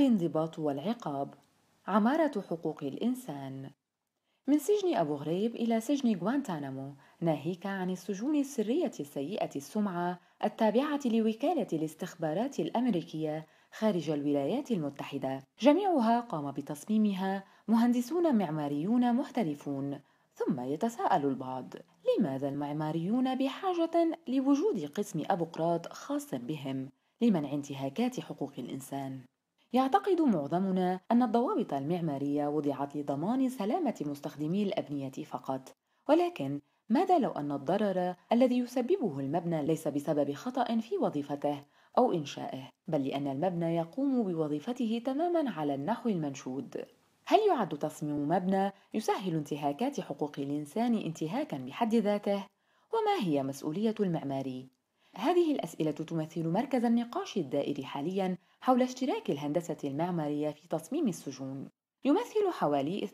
الانضباط والعقاب عمارة حقوق الإنسان من سجن أبو غريب إلى سجن غوانتانامو ناهيك عن السجون السرية السيئة السمعة التابعة لوكالة الاستخبارات الأمريكية خارج الولايات المتحدة جميعها قام بتصميمها مهندسون معماريون محترفون ثم يتساءل البعض لماذا المعماريون بحاجة لوجود قسم أبوقراط خاص بهم لمنع انتهاكات حقوق الإنسان يعتقد معظمنا أن الضوابط المعمارية وضعت لضمان سلامة مستخدمي الأبنية فقط، ولكن ماذا لو أن الضرر الذي يسببه المبنى ليس بسبب خطأ في وظيفته أو إنشائه، بل لأن المبنى يقوم بوظيفته تمامًا على النحو المنشود؟ هل يعد تصميم مبنى يسهل انتهاكات حقوق الإنسان انتهاكًا بحد ذاته؟ وما هي مسؤولية المعماري؟ هذه الأسئلة تمثل مركز النقاش الدائر حاليا حول اشتراك الهندسة المعمارية في تصميم السجون يمثل حوالي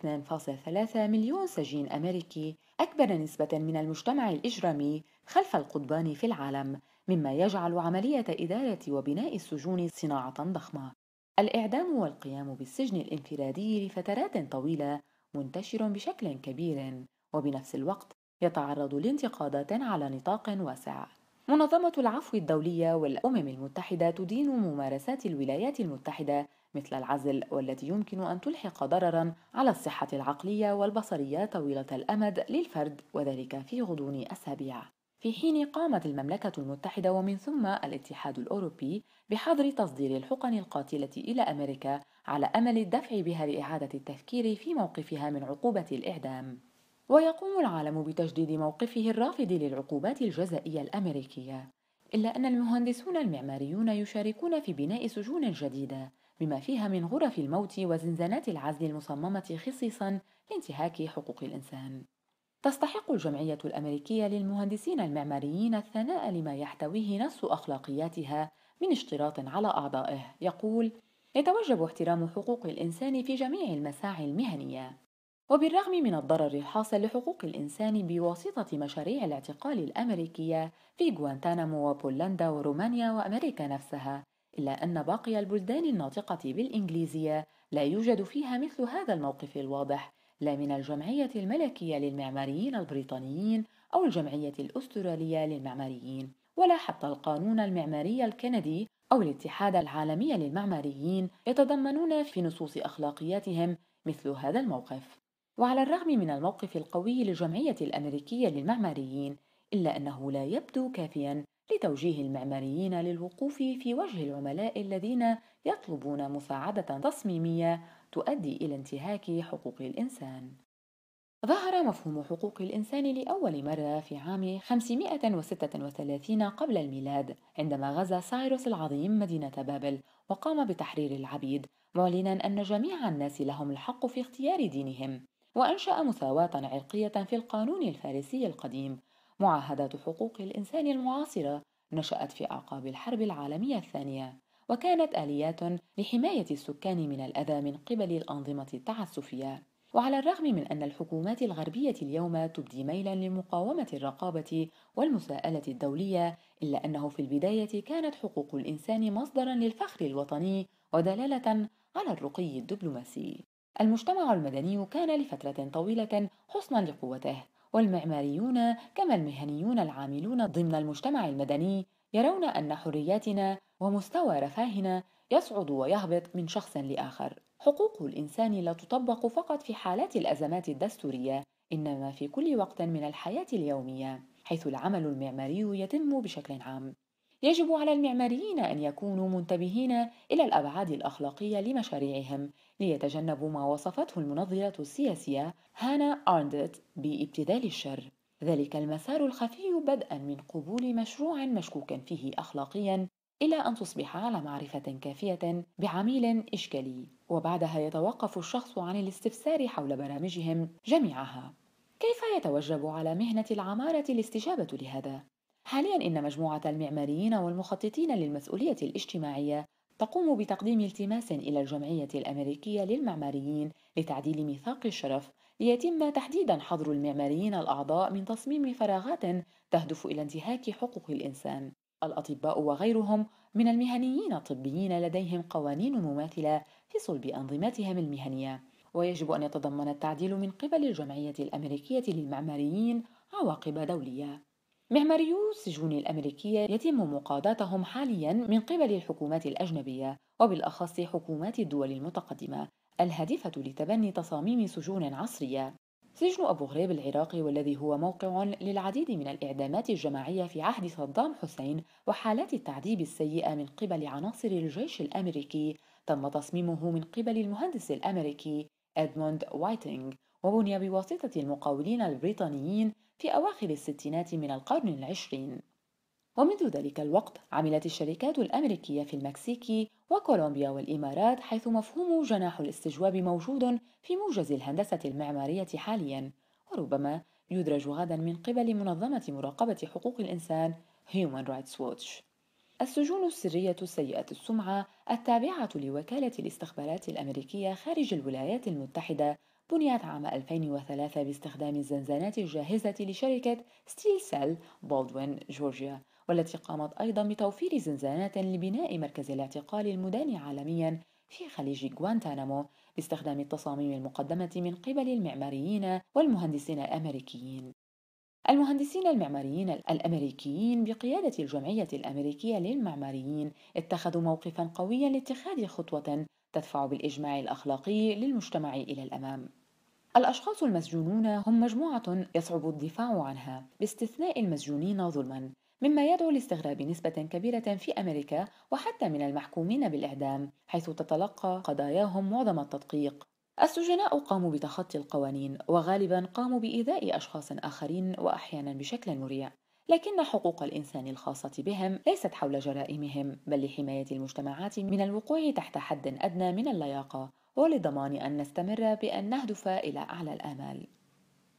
2.3 مليون سجين أمريكي أكبر نسبة من المجتمع الإجرامي خلف القضبان في العالم مما يجعل عملية إدارة وبناء السجون صناعة ضخمة الإعدام والقيام بالسجن الانفرادي لفترات طويلة منتشر بشكل كبير وبنفس الوقت يتعرض لانتقادات على نطاق واسع منظمة العفو الدولية والأمم المتحدة تدين ممارسات الولايات المتحدة مثل العزل والتي يمكن أن تلحق ضررًا على الصحة العقلية والبصرية طويلة الأمد للفرد وذلك في غضون أسابيع. في حين قامت المملكة المتحدة ومن ثم الاتحاد الأوروبي بحظر تصدير الحقن القاتلة إلى أمريكا على أمل الدفع بها لإعادة التفكير في موقفها من عقوبة الإعدام. ويقوم العالم بتجديد موقفه الرافض للعقوبات الجزائية الأمريكية إلا أن المهندسون المعماريون يشاركون في بناء سجون جديدة بما فيها من غرف الموت وزنزانات العزل المصممة خصيصا لانتهاك حقوق الإنسان تستحق الجمعية الأمريكية للمهندسين المعماريين الثناء لما يحتويه نص أخلاقياتها من اشتراط على أعضائه يقول يتوجب احترام حقوق الإنسان في جميع المساعي المهنية وبالرغم من الضرر الحاصل لحقوق الإنسان بواسطة مشاريع الاعتقال الأمريكية في غوانتانامو وبولندا ورومانيا وأمريكا نفسها، إلا أن باقي البلدان الناطقة بالإنجليزية لا يوجد فيها مثل هذا الموقف الواضح لا من الجمعية الملكية للمعماريين البريطانيين أو الجمعية الأسترالية للمعماريين، ولا حتى القانون المعماري الكندي أو الاتحاد العالمي للمعماريين يتضمنون في نصوص أخلاقياتهم مثل هذا الموقف وعلى الرغم من الموقف القوي للجمعية الأمريكية للمعماريين إلا أنه لا يبدو كافيا لتوجيه المعماريين للوقوف في وجه العملاء الذين يطلبون مساعدة تصميمية تؤدي إلى انتهاك حقوق الإنسان. ظهر مفهوم حقوق الإنسان لأول مرة في عام 536 قبل الميلاد عندما غزا سايروس العظيم مدينة بابل وقام بتحرير العبيد معلنا أن جميع الناس لهم الحق في اختيار دينهم وأنشأ مساواة عرقية في القانون الفارسي القديم معاهدات حقوق الإنسان المعاصرة نشأت في أعقاب الحرب العالمية الثانية وكانت آليات لحماية السكان من الأذى من قبل الأنظمة التعسفية وعلى الرغم من أن الحكومات الغربية اليوم تبدي ميلا لمقاومة الرقابة والمساءلة الدولية إلا أنه في البداية كانت حقوق الإنسان مصدرا للفخر الوطني ودلالة على الرقي الدبلوماسي المجتمع المدني كان لفترة طويلة حصنا لقوته والمعماريون كما المهنيون العاملون ضمن المجتمع المدني يرون أن حرياتنا ومستوى رفاهنا يصعد ويهبط من شخص لآخر حقوق الإنسان لا تطبق فقط في حالات الأزمات الدستورية إنما في كل وقت من الحياة اليومية حيث العمل المعماري يتم بشكل عام يجب على المعماريين أن يكونوا منتبهين إلى الأبعاد الأخلاقية لمشاريعهم ليتجنبوا ما وصفته المنظرة السياسية هانا أرندت بابتذال الشر ذلك المسار الخفي بدءا من قبول مشروع مشكوك فيه أخلاقيا إلى أن تصبح على معرفة كافية بعميل إشكالي وبعدها يتوقف الشخص عن الاستفسار حول برامجهم جميعها كيف يتوجب على مهنة العمارة الاستجابة لهذا؟ حاليا إن مجموعة المعماريين والمخططين للمسؤولية الاجتماعية تقوم بتقديم التماس إلى الجمعية الأمريكية للمعماريين لتعديل ميثاق الشرف ليتم تحديدا حظر المعماريين الأعضاء من تصميم فراغات تهدف إلى انتهاك حقوق الإنسان. الأطباء وغيرهم من المهنيين الطبيين لديهم قوانين مماثلة في صلب أنظمتهم المهنية، ويجب أن يتضمن التعديل من قبل الجمعية الأمريكية للمعماريين عواقب دولية. معماريو السجون الأمريكية يتم مقاضاتهم حاليا من قبل الحكومات الأجنبية وبالأخص حكومات الدول المتقدمة الهادفة لتبني تصاميم سجون عصرية سجن أبو غريب العراقي والذي هو موقع للعديد من الإعدامات الجماعية في عهد صدام حسين وحالات التعذيب السيئة من قبل عناصر الجيش الأمريكي تم تصميمه من قبل المهندس الأمريكي إدموند وايتينغ وبني بواسطة المقاولين البريطانيين في أواخر الستينات من القرن العشرين ومنذ ذلك الوقت عملت الشركات الأمريكية في المكسيك وكولومبيا والإمارات حيث مفهوم جناح الاستجواب موجود في موجز الهندسة المعمارية حاليا وربما يدرج غدا من قبل منظمة مراقبة حقوق الإنسان Human Rights Watch السجون السرية السيئة السمعة التابعة لوكالة الاستخبارات الأمريكية خارج الولايات المتحدة بنيت عام 2003 باستخدام الزنزانات الجاهزة لشركة ستيل سيل بولدوين جورجيا والتي قامت أيضا بتوفير زنزانات لبناء مركز الاعتقال المدان عالميا في خليج غوانتانامو باستخدام التصاميم المقدمة من قبل المعماريين والمهندسين الأمريكيين المهندسين المعماريين الامريكيين بقياده الجمعيه الامريكيه للمعماريين اتخذوا موقفا قويا لاتخاذ خطوه تدفع بالإجماع الأخلاقي للمجتمع إلى الأمام الأشخاص المسجونون هم مجموعة يصعب الدفاع عنها باستثناء المسجونين ظلما مما يدعو لاستغراب نسبة كبيرة في أمريكا وحتى من المحكومين بالإعدام حيث تتلقى قضاياهم معظم التدقيق السجناء قاموا بتخطي القوانين وغالبا قاموا بإيذاء أشخاص آخرين وأحيانا بشكل مريع لكن حقوق الإنسان الخاصة بهم ليست حول جرائمهم بل لحماية المجتمعات من الوقوع تحت حد أدنى من اللياقة ولضمان أن نستمر بأن نهدف إلى أعلى الآمال.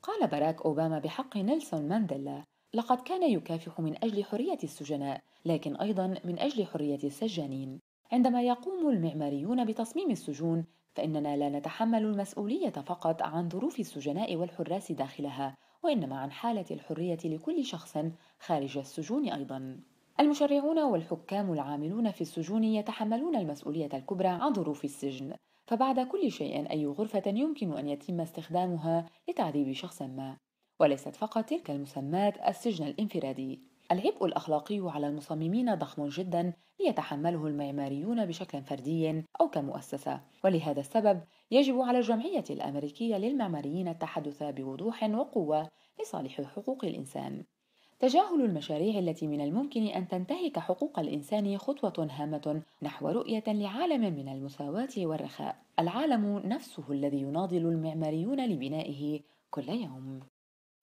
قال باراك أوباما بحق نيلسون مانديلا: لقد كان يكافح من أجل حرية السجناء، لكن أيضا من أجل حرية السجانين. عندما يقوم المعماريون بتصميم السجون فإننا لا نتحمل المسؤولية فقط عن ظروف السجناء والحراس داخلها، وإنما عن حالة الحرية لكل شخص خارج السجون أيضاً. المشرعون والحكام العاملون في السجون يتحملون المسؤولية الكبرى عن ظروف السجن، فبعد كل شيء أي غرفة يمكن أن يتم استخدامها لتعذيب شخص ما، وليست فقط تلك المسمات السجن الانفرادي. العبء الأخلاقي على المصممين ضخم جدا ليتحمله المعماريون بشكل فردي أو كمؤسسة ولهذا السبب يجب على الجمعية الأمريكية للمعماريين التحدث بوضوح وقوة لصالح حقوق الإنسان تجاهل المشاريع التي من الممكن أن تنتهك حقوق الإنسان خطوة هامة نحو رؤية لعالم من المساواة والرخاء العالم نفسه الذي يناضل المعماريون لبنائه كل يوم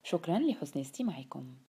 شكرا لحسن استماعكم